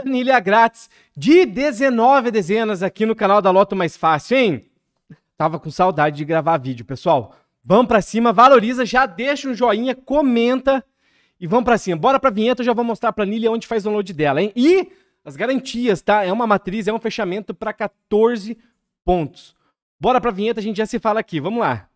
planilha grátis de 19 dezenas aqui no canal da Loto Mais Fácil, hein? Tava com saudade de gravar vídeo, pessoal. Vamos para cima, valoriza, já deixa um joinha, comenta e vamos para cima. Bora para vinheta, eu já vou mostrar a planilha onde faz download dela, hein? E as garantias, tá? É uma matriz, é um fechamento para 14 pontos. Bora para vinheta, a gente já se fala aqui. Vamos lá.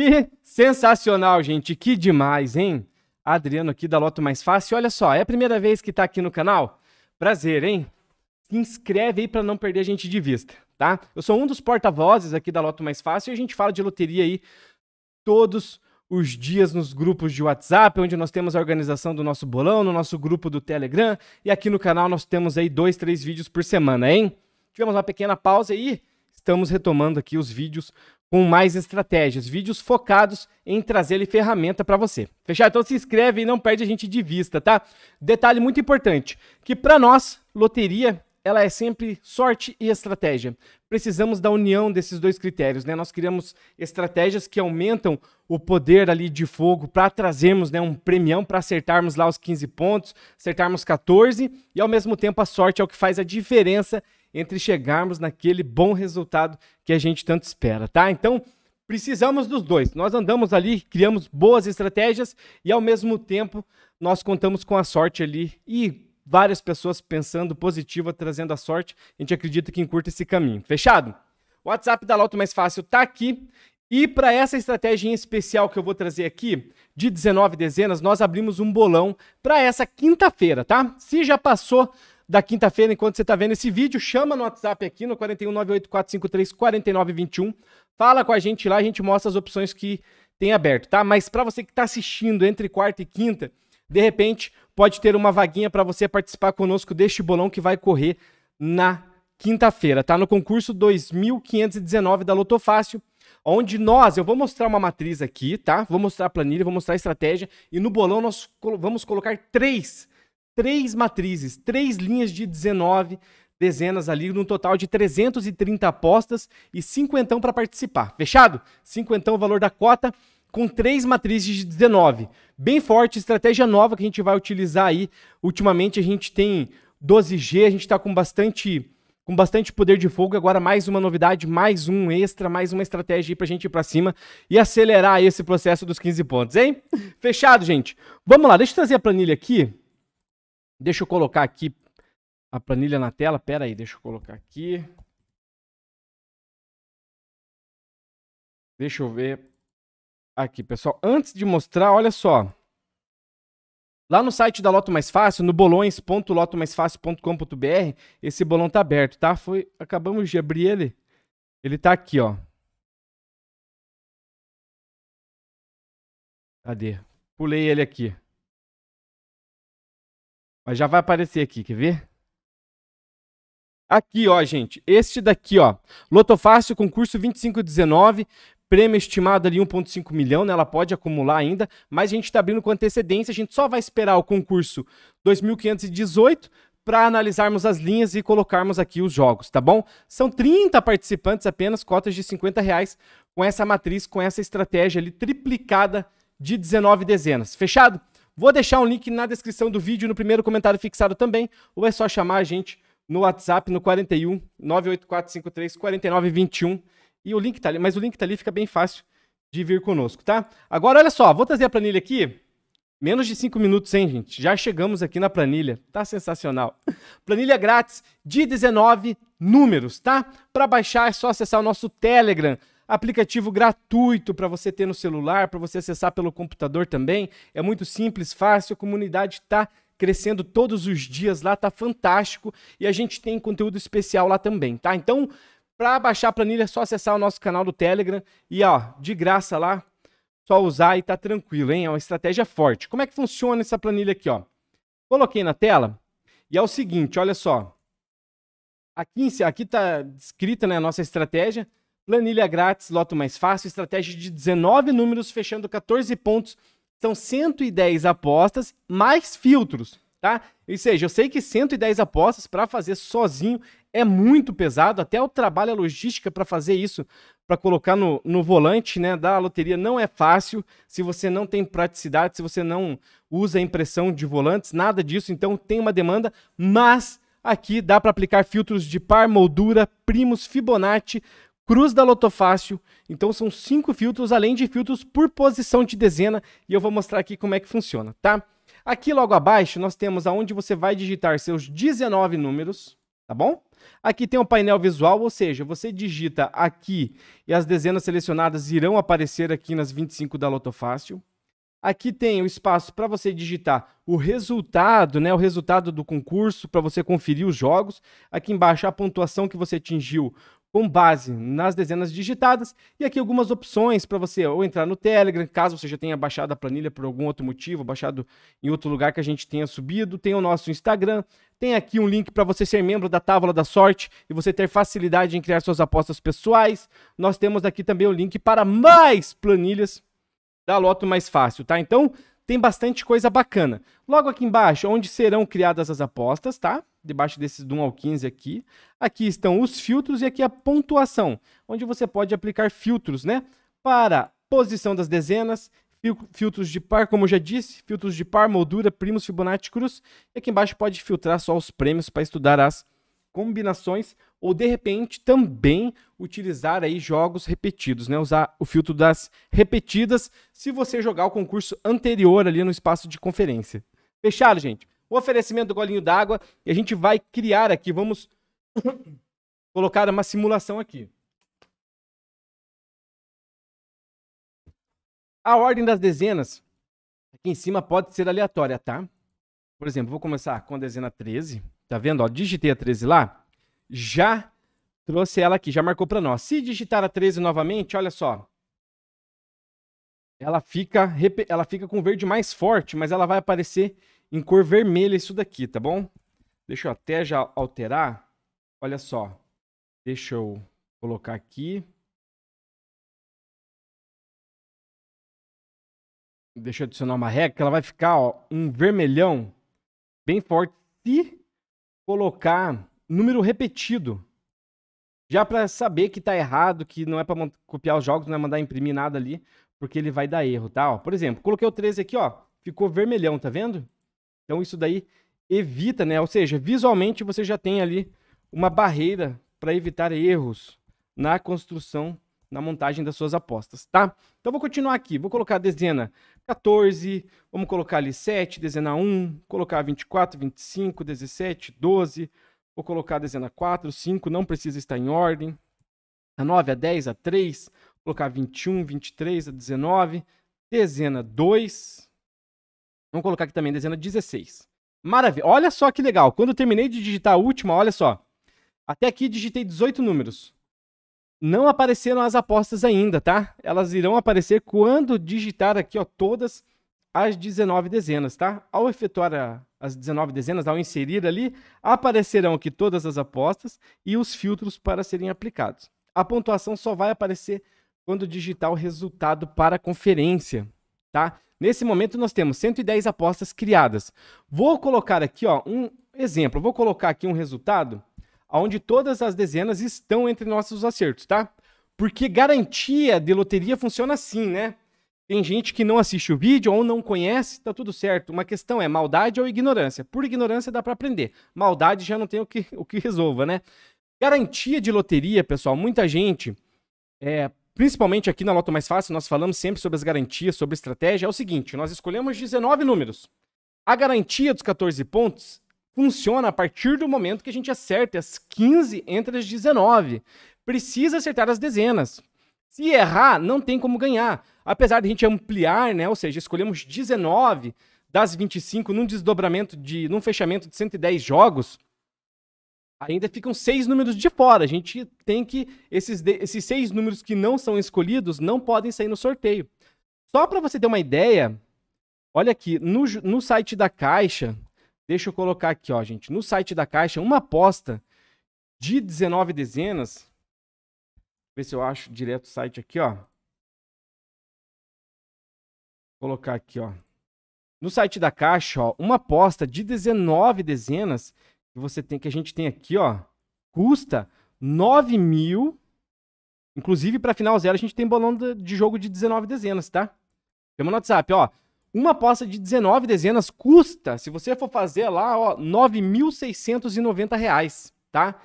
Que sensacional, gente. Que demais, hein? Adriano aqui da Loto Mais Fácil. Olha só, é a primeira vez que tá aqui no canal? Prazer, hein? Se inscreve aí para não perder a gente de vista, tá? Eu sou um dos porta-vozes aqui da Loto Mais Fácil e a gente fala de loteria aí todos os os dias nos grupos de WhatsApp, onde nós temos a organização do nosso bolão, no nosso grupo do Telegram. E aqui no canal nós temos aí dois, três vídeos por semana, hein? Tivemos uma pequena pausa e estamos retomando aqui os vídeos com mais estratégias, vídeos focados em trazer ali ferramenta para você. Fechado? Então se inscreve e não perde a gente de vista, tá? Detalhe muito importante, que para nós, loteria, ela é sempre sorte e estratégia. Precisamos da união desses dois critérios, né? Nós criamos estratégias que aumentam o poder ali de fogo para trazermos, né, um premião para acertarmos lá os 15 pontos, acertarmos 14 e ao mesmo tempo a sorte é o que faz a diferença entre chegarmos naquele bom resultado que a gente tanto espera, tá? Então, precisamos dos dois. Nós andamos ali, criamos boas estratégias e ao mesmo tempo nós contamos com a sorte ali e várias pessoas pensando positiva, trazendo a sorte. A gente acredita que encurta esse caminho. Fechado? O WhatsApp da Loto Mais Fácil tá aqui. E para essa estratégia em especial que eu vou trazer aqui, de 19 dezenas, nós abrimos um bolão para essa quinta-feira, tá? Se já passou da quinta-feira, enquanto você está vendo esse vídeo, chama no WhatsApp aqui no 41984534921. Fala com a gente lá, a gente mostra as opções que tem aberto, tá? Mas para você que está assistindo entre quarta e quinta, de repente pode ter uma vaguinha para você participar conosco deste bolão que vai correr na quinta-feira, tá? No concurso 2519 da Lotofácil, onde nós, eu vou mostrar uma matriz aqui, tá? Vou mostrar a planilha, vou mostrar a estratégia e no bolão nós vamos colocar três três matrizes, três linhas de 19 dezenas ali, num total de 330 apostas e cinquentão para participar. Fechado? Cinquentão é o valor da cota com três matrizes de 19. Bem forte, estratégia nova que a gente vai utilizar aí. Ultimamente a gente tem 12G, a gente está com bastante com bastante poder de fogo. Agora mais uma novidade, mais um extra, mais uma estratégia aí pra gente ir pra cima e acelerar esse processo dos 15 pontos, hein? Fechado, gente. Vamos lá, deixa eu trazer a planilha aqui Deixa eu colocar aqui a planilha na tela. Pera aí, deixa eu colocar aqui. Deixa eu ver aqui, pessoal. Antes de mostrar, olha só. Lá no site da Loto Mais Fácil, no bolões.lotomaisfácil.com.br, esse bolão tá aberto, tá? Foi, acabamos de abrir ele. Ele tá aqui, ó. Cadê? Pulei ele aqui. Mas já vai aparecer aqui, quer ver? Aqui, ó, gente. Este daqui, ó. Lotofácil, concurso 2519. Prêmio estimado ali 1,5 milhão, né? Ela pode acumular ainda, mas a gente está abrindo com antecedência. A gente só vai esperar o concurso 2518 para analisarmos as linhas e colocarmos aqui os jogos, tá bom? São 30 participantes apenas, cotas de 50 reais, com essa matriz, com essa estratégia ali triplicada de 19 dezenas. Fechado? Vou deixar um link na descrição do vídeo, no primeiro comentário fixado também, ou é só chamar a gente no WhatsApp no 41 98453 4921 e o link tá ali, mas o link tá ali, fica bem fácil de vir conosco, tá? Agora olha só, vou trazer a planilha aqui. Menos de 5 minutos, hein, gente? Já chegamos aqui na planilha. Tá sensacional. Planilha grátis de 19 números, tá? Para baixar é só acessar o nosso Telegram aplicativo gratuito para você ter no celular, para você acessar pelo computador também. É muito simples, fácil, a comunidade está crescendo todos os dias lá, tá fantástico e a gente tem conteúdo especial lá também, tá? Então, para baixar a planilha é só acessar o nosso canal do Telegram e ó, de graça lá, só usar e tá tranquilo, hein? É uma estratégia forte. Como é que funciona essa planilha aqui, ó? Coloquei na tela e é o seguinte, olha só. Aqui, aqui tá escrita né, a nossa estratégia. Planilha grátis, loto mais fácil, estratégia de 19 números, fechando 14 pontos. São 110 apostas, mais filtros, tá? Ou seja, eu sei que 110 apostas para fazer sozinho é muito pesado, até o trabalho, a logística para fazer isso, para colocar no, no volante né, da loteria não é fácil se você não tem praticidade, se você não usa impressão de volantes, nada disso, então tem uma demanda, mas aqui dá para aplicar filtros de par, moldura, primos, Fibonacci, cruz da Lotofácil. Então são cinco filtros, além de filtros por posição de dezena, e eu vou mostrar aqui como é que funciona, tá? Aqui logo abaixo nós temos aonde você vai digitar seus 19 números, tá bom? Aqui tem o um painel visual, ou seja, você digita aqui e as dezenas selecionadas irão aparecer aqui nas 25 da Lotofácil. Aqui tem o espaço para você digitar o resultado, né, o resultado do concurso, para você conferir os jogos. Aqui embaixo a pontuação que você atingiu com base nas dezenas digitadas e aqui algumas opções para você ou entrar no Telegram, caso você já tenha baixado a planilha por algum outro motivo, baixado em outro lugar que a gente tenha subido, tem o nosso Instagram, tem aqui um link para você ser membro da Távola da Sorte e você ter facilidade em criar suas apostas pessoais. Nós temos aqui também o link para mais planilhas da Loto Mais Fácil, tá? Então, tem bastante coisa bacana. Logo aqui embaixo, onde serão criadas as apostas, tá? debaixo desses do 1 ao 15 aqui. Aqui estão os filtros e aqui a pontuação, onde você pode aplicar filtros, né? Para posição das dezenas, filtros de par, como eu já disse, filtros de par, moldura, primos, Fibonacci, cruz. E aqui embaixo pode filtrar só os prêmios para estudar as combinações ou de repente também utilizar aí jogos repetidos, né? Usar o filtro das repetidas se você jogar o concurso anterior ali no espaço de conferência. Fechado, gente? o oferecimento do golinho d'água e a gente vai criar aqui, vamos colocar uma simulação aqui. A ordem das dezenas aqui em cima pode ser aleatória, tá? Por exemplo, vou começar com a dezena 13. Tá vendo? Ó, digitei a 13 lá, já trouxe ela aqui, já marcou para nós. Se digitar a 13 novamente, olha só. Ela fica, ela fica com verde mais forte, mas ela vai aparecer em cor vermelha isso daqui, tá bom? Deixa eu até já alterar. Olha só. Deixa eu colocar aqui. Deixa eu adicionar uma regra que ela vai ficar ó, um vermelhão bem forte se colocar número repetido. Já para saber que tá errado, que não é para copiar os jogos, não é mandar imprimir nada ali, porque ele vai dar erro, tá? Ó, por exemplo, coloquei o 13 aqui, ó, ficou vermelhão, tá vendo? Então isso daí evita, né? Ou seja, visualmente você já tem ali uma barreira para evitar erros na construção, na montagem das suas apostas, tá? Então vou continuar aqui, vou colocar a dezena 14, vamos colocar ali 7, dezena 1, colocar 24, 25, 17, 12, vou colocar a dezena 4, 5, não precisa estar em ordem, a 9, a 10, a 3, vou colocar 21, 23, a 19, dezena 2, Vamos colocar aqui também dezena 16. Maravilha. Olha só que legal. Quando eu terminei de digitar a última, olha só. Até aqui digitei 18 números. Não apareceram as apostas ainda, tá? Elas irão aparecer quando digitar aqui, ó, todas as 19 dezenas, tá? Ao efetuar a, as 19 dezenas, ao inserir ali, aparecerão aqui todas as apostas e os filtros para serem aplicados. A pontuação só vai aparecer quando digitar o resultado para a conferência, tá? Nesse momento nós temos 110 apostas criadas. Vou colocar aqui, ó, um exemplo. Vou colocar aqui um resultado onde todas as dezenas estão entre nossos acertos, tá? Porque garantia de loteria funciona assim, né? Tem gente que não assiste o vídeo ou não conhece, tá tudo certo. Uma questão é maldade ou ignorância. Por ignorância dá para aprender. Maldade já não tem o que, o que resolva, né? Garantia de loteria, pessoal, muita gente é, Principalmente aqui na Loto Mais Fácil, nós falamos sempre sobre as garantias, sobre estratégia. É o seguinte: nós escolhemos 19 números. A garantia dos 14 pontos funciona a partir do momento que a gente acerta as 15 entre as 19. Precisa acertar as dezenas. Se errar, não tem como ganhar. Apesar de a gente ampliar, né? Ou seja, escolhemos 19 das 25 num desdobramento de. num fechamento de 110 jogos ainda ficam seis números de fora. A gente tem que. Esses, esses seis números que não são escolhidos não podem sair no sorteio. Só para você ter uma ideia, olha aqui, no, no site da Caixa, deixa eu colocar aqui, ó, gente. No site da Caixa, uma aposta de 19 dezenas. Ver se eu acho direto o site aqui, ó. colocar aqui, ó. No site da Caixa, ó, uma aposta de 19 dezenas que você tem, que a gente tem aqui, ó, custa 9 mil. Inclusive, para final zero, a gente tem bolão de jogo de 19 dezenas, tá? Chama no WhatsApp, ó. Uma aposta de 19 dezenas custa, se você for fazer lá, ó, 9.690 reais, tá?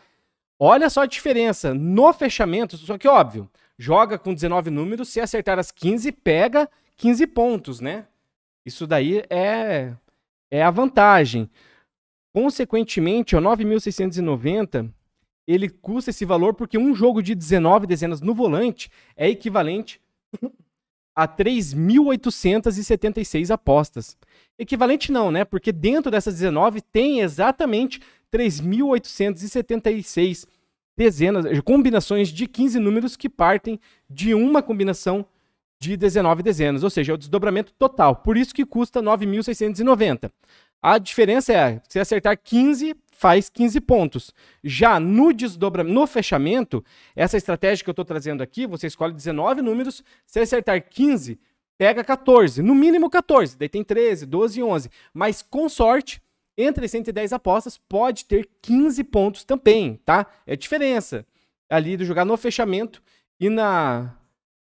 Olha só a diferença. No fechamento, só que óbvio, joga com 19 números, se acertar as 15, pega 15 pontos, né? Isso daí é, é a vantagem. Consequentemente, o 9.690 ele custa esse valor porque um jogo de 19 dezenas no volante é equivalente a 3.876 apostas. Equivalente não, né? Porque dentro dessas 19 tem exatamente 3.876 dezenas, eh, combinações de 15 números que partem de uma combinação de 19 dezenas, ou seja, é o desdobramento total. Por isso que custa 9.690. A diferença é, se acertar 15, faz 15 pontos. Já no desdobramento, no fechamento, essa estratégia que eu estou trazendo aqui, você escolhe 19 números, se acertar 15, pega 14, no mínimo 14, daí tem 13, 12 e 11. Mas com sorte, entre 110 apostas, pode ter 15 pontos também, tá? É a diferença ali do jogar no fechamento e na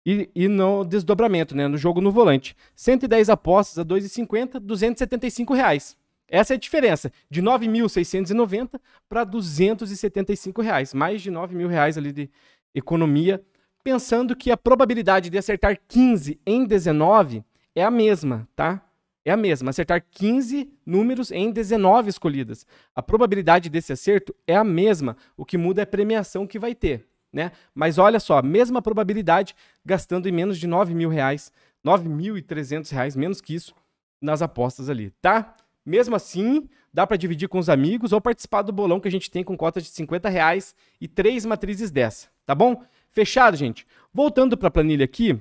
e, e no desdobramento, né? No jogo no volante. 110 apostas a 2,50, 275 reais. Essa é a diferença, de 9.690 para 275 reais, mais de 9 mil reais ali de economia, pensando que a probabilidade de acertar 15 em 19 é a mesma, tá? É a mesma, acertar 15 números em 19 escolhidas. A probabilidade desse acerto é a mesma, o que muda é a premiação que vai ter né? Mas olha só, mesma probabilidade, gastando em menos de 9 mil reais, 9.300 reais, menos que isso, nas apostas ali, tá? Mesmo assim, dá para dividir com os amigos ou participar do bolão que a gente tem com cota de 50 reais e três matrizes dessa, tá bom? Fechado, gente. Voltando para a planilha aqui,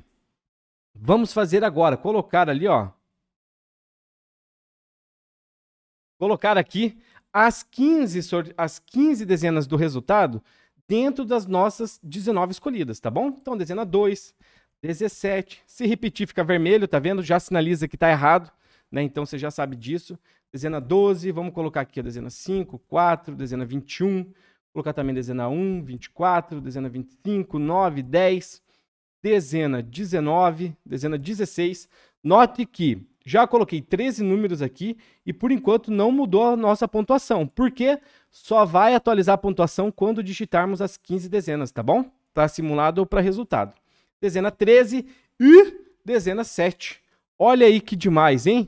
vamos fazer agora, colocar ali, ó. Colocar aqui as 15, as 15 dezenas do resultado dentro das nossas 19 escolhidas, tá bom? Então, dezena 2, 17. Se repetir, fica vermelho, tá vendo? Já sinaliza que tá errado, né? Então você já sabe disso. Dezena 12, vamos colocar aqui a dezena 5, 4, dezena 21. Vou colocar também dezena 1, 24, dezena 25, 9, 10, dezena 19, dezena 16. Note que já coloquei 13 números aqui e por enquanto não mudou a nossa pontuação, porque só vai atualizar a pontuação quando digitarmos as 15 dezenas, tá bom? Está simulado para resultado. Dezena 13 e dezena 7. Olha aí que demais, hein?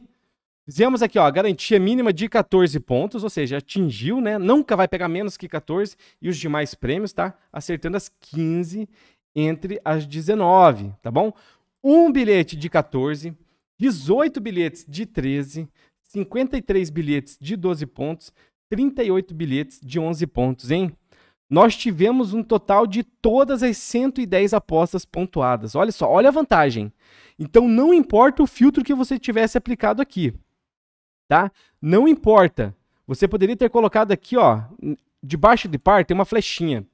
Fizemos aqui, ó, garantia mínima de 14 pontos, ou seja, atingiu, né? Nunca vai pegar menos que 14 e os demais prêmios, tá? Acertando as 15 entre as 19, tá bom? Um bilhete de 14 18 bilhetes de 13, 53 bilhetes de 12 pontos, 38 bilhetes de 11 pontos, hein? Nós tivemos um total de todas as 110 apostas pontuadas. Olha só, olha a vantagem. Então não importa o filtro que você tivesse aplicado aqui, tá? Não importa. Você poderia ter colocado aqui, ó, debaixo de par tem uma flechinha.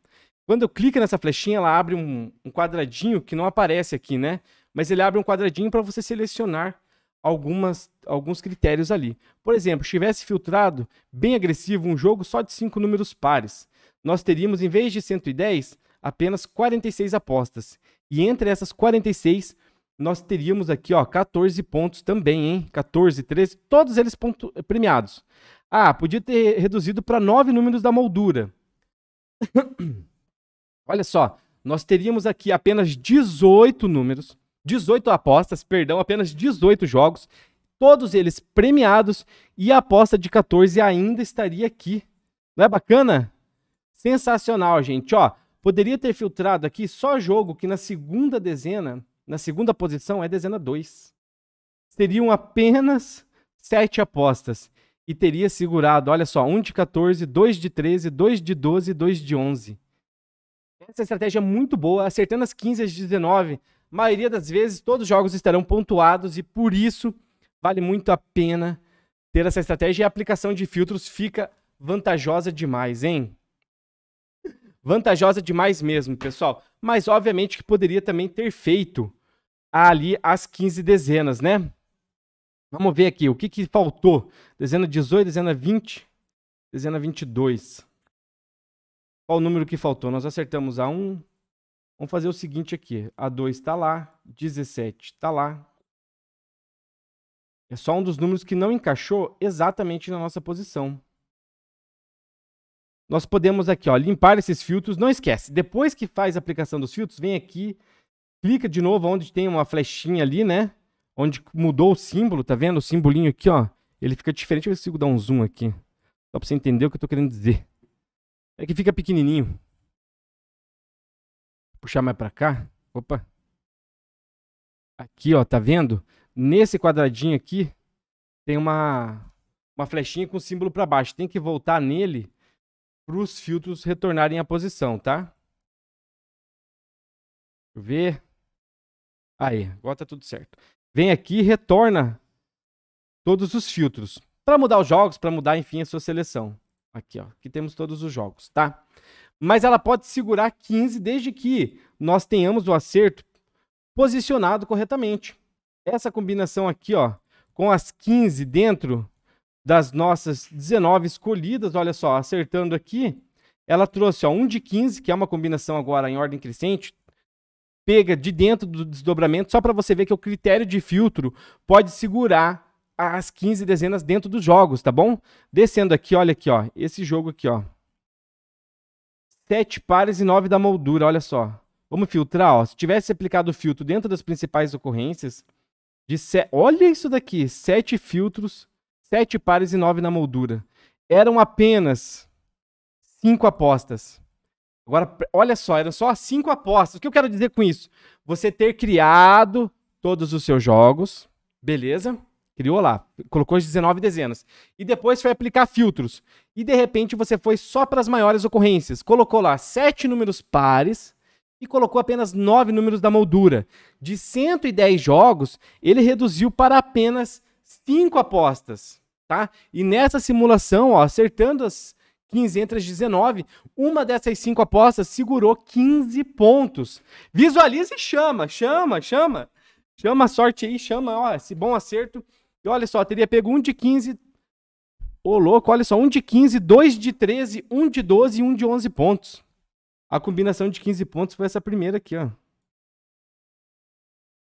Quando eu clico nessa flechinha, ela abre um, um quadradinho que não aparece aqui, né? mas ele abre um quadradinho para você selecionar algumas, alguns critérios ali. Por exemplo, se tivesse filtrado bem agressivo um jogo só de cinco números pares, nós teríamos, em vez de 110, apenas 46 apostas. E entre essas 46, nós teríamos aqui ó, 14 pontos também, hein? 14, 13, todos eles ponto... premiados. Ah, podia ter reduzido para 9 números da moldura. Olha só, nós teríamos aqui apenas 18 números 18 apostas, perdão, apenas 18 jogos, todos eles premiados e a aposta de 14 ainda estaria aqui. Não é bacana? Sensacional, gente, ó. Poderia ter filtrado aqui só jogo que na segunda dezena, na segunda posição é dezena 2. Seriam apenas 7 apostas e teria segurado, olha só, 1 de 14, 2 de 13, 2 de 12, 2 de 11. Essa estratégia é muito boa, acertando as 15 as 19, maioria das vezes, todos os jogos estarão pontuados e por isso vale muito a pena ter essa estratégia e a aplicação de filtros fica vantajosa demais, hein? Vantajosa demais mesmo, pessoal. Mas obviamente que poderia também ter feito ali as 15 dezenas, né? Vamos ver aqui, o que, que faltou? Dezena 18, dezena 20, dezena 22. Qual o número que faltou? Nós acertamos a 1, Vamos fazer o seguinte aqui. A2 está lá, 17 está lá. É só um dos números que não encaixou exatamente na nossa posição. Nós podemos aqui ó, limpar esses filtros. Não esquece, depois que faz a aplicação dos filtros, vem aqui, clica de novo onde tem uma flechinha ali, né? Onde mudou o símbolo, tá vendo? O simbolinho aqui, ó. Ele fica diferente. Eu consigo dar um zoom aqui. Só para você entender o que eu estou querendo dizer. É que fica pequenininho puxar mais para cá. Opa. Aqui, ó, tá vendo? Nesse quadradinho aqui tem uma uma flechinha com o símbolo para baixo. Tem que voltar nele para os filtros retornarem à posição, tá? Deixa eu ver. Aí, agora tá tudo certo. Vem aqui e retorna todos os filtros. Para mudar os jogos, para mudar, enfim, a sua seleção. Aqui, ó. Aqui temos todos os jogos, tá? mas ela pode segurar 15 desde que nós tenhamos o acerto posicionado corretamente. Essa combinação aqui, ó, com as 15 dentro das nossas 19 escolhidas, olha só, acertando aqui, ela trouxe ó, 1 de 15, que é uma combinação agora em ordem crescente, pega de dentro do desdobramento, só para você ver que o critério de filtro pode segurar as 15 dezenas dentro dos jogos, tá bom? Descendo aqui, olha aqui, ó, esse jogo aqui, ó, sete pares e nove da moldura, olha só. Vamos filtrar, ó. Se tivesse aplicado o filtro dentro das principais ocorrências, de se... olha isso daqui, sete filtros, sete pares e nove na moldura. Eram apenas cinco apostas. Agora, olha só, eram só cinco apostas. O que eu quero dizer com isso? Você ter criado todos os seus jogos, beleza? Criou lá, colocou as 19 dezenas. E depois foi aplicar filtros. E de repente você foi só para as maiores ocorrências. Colocou lá sete números pares e colocou apenas nove números da moldura. De 110 jogos, ele reduziu para apenas cinco apostas. Tá? E nessa simulação, ó, acertando as 15 entre as 19, uma dessas cinco apostas segurou 15 pontos. Visualiza e chama, chama, chama. Chama a sorte aí, chama, ó, esse bom acerto e olha só, teria pego um de 15. Ô, louco, olha só, um de 15, dois de 13, um de 12 e um de 11 pontos. A combinação de 15 pontos foi essa primeira aqui, ó.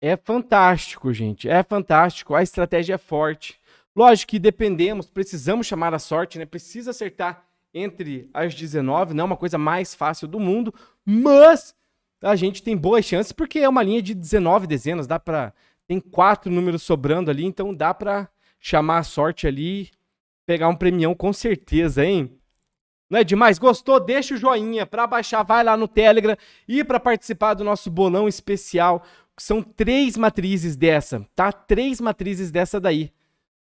É fantástico, gente. É fantástico. A estratégia é forte. Lógico que dependemos, precisamos chamar a sorte, né? Precisa acertar entre as 19, não é uma coisa mais fácil do mundo, mas a gente tem boas chances porque é uma linha de 19 dezenas, dá para tem quatro números sobrando ali, então dá para chamar a sorte ali, pegar um premião com certeza, hein? Não é demais? Gostou? Deixa o joinha. Para baixar, vai lá no Telegram e para participar do nosso bolão especial, são três matrizes dessa, tá? Três matrizes dessa daí.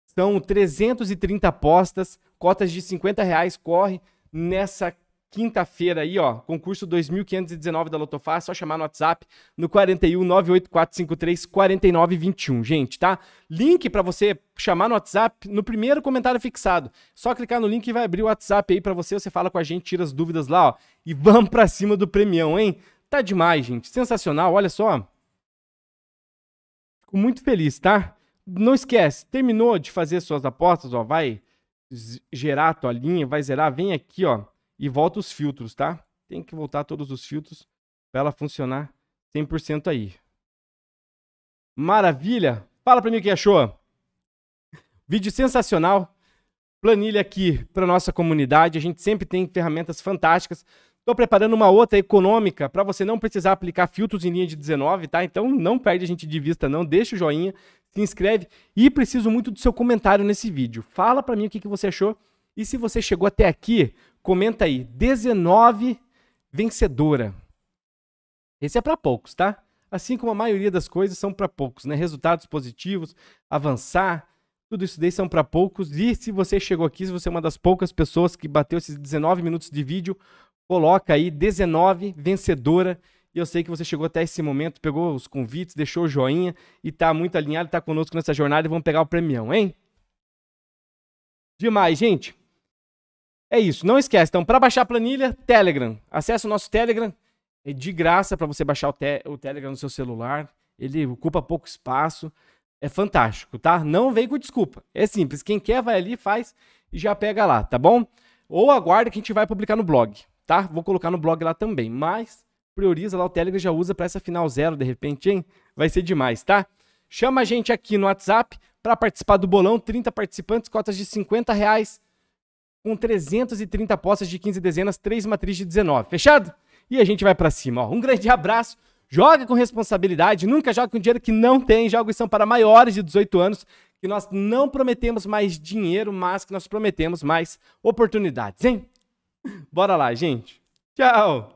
São 330 apostas, cotas de 50 reais, corre nessa quinta-feira aí, ó, concurso 2519 da Lotofácil, só chamar no WhatsApp no 41984534921, gente, tá? Link para você chamar no WhatsApp no primeiro comentário fixado. Só clicar no link e vai abrir o WhatsApp aí para você, você fala com a gente, tira as dúvidas lá, ó, e vamos para cima do premião, hein? Tá demais, gente, sensacional, olha só. Fico muito feliz, tá? Não esquece, terminou de fazer suas apostas, ó, vai gerar a tua linha, vai zerar, vem aqui, ó, e volta os filtros, tá? Tem que voltar todos os filtros para ela funcionar 100% aí. Maravilha! Fala para mim o que achou. Vídeo sensacional. Planilha aqui para nossa comunidade. A gente sempre tem ferramentas fantásticas. Estou preparando uma outra econômica para você não precisar aplicar filtros em linha de 19, tá? Então não perde a gente de vista, não. Deixa o joinha, se inscreve e preciso muito do seu comentário nesse vídeo. Fala para mim o que, que você achou e se você chegou até aqui, Comenta aí, 19 vencedora. Esse é para poucos, tá? Assim como a maioria das coisas são para poucos, né? Resultados positivos, avançar, tudo isso daí são para poucos. E se você chegou aqui, se você é uma das poucas pessoas que bateu esses 19 minutos de vídeo, coloca aí 19 vencedora. E eu sei que você chegou até esse momento, pegou os convites, deixou o joinha e tá muito alinhado, tá conosco nessa jornada e vamos pegar o premião, hein? Demais, gente. É isso, não esquece. Então, para baixar a planilha, Telegram. Acesse o nosso Telegram, é de graça para você baixar o, te o Telegram no seu celular. Ele ocupa pouco espaço. É fantástico, tá? Não vem com desculpa. É simples. Quem quer vai ali, faz e já pega lá, tá bom? Ou aguarda que a gente vai publicar no blog, tá? Vou colocar no blog lá também. Mas prioriza lá o Telegram, já usa para essa final zero, de repente, hein? Vai ser demais, tá? Chama a gente aqui no WhatsApp para participar do bolão. 30 participantes, cotas de 50 reais com 330 postas de 15 dezenas, 3 matrizes de 19. Fechado? E a gente vai para cima. Ó. Um grande abraço. Joga com responsabilidade, nunca joga com dinheiro que não tem. Jogos são para maiores de 18 anos, que nós não prometemos mais dinheiro, mas que nós prometemos mais oportunidades, hein? Bora lá, gente. Tchau!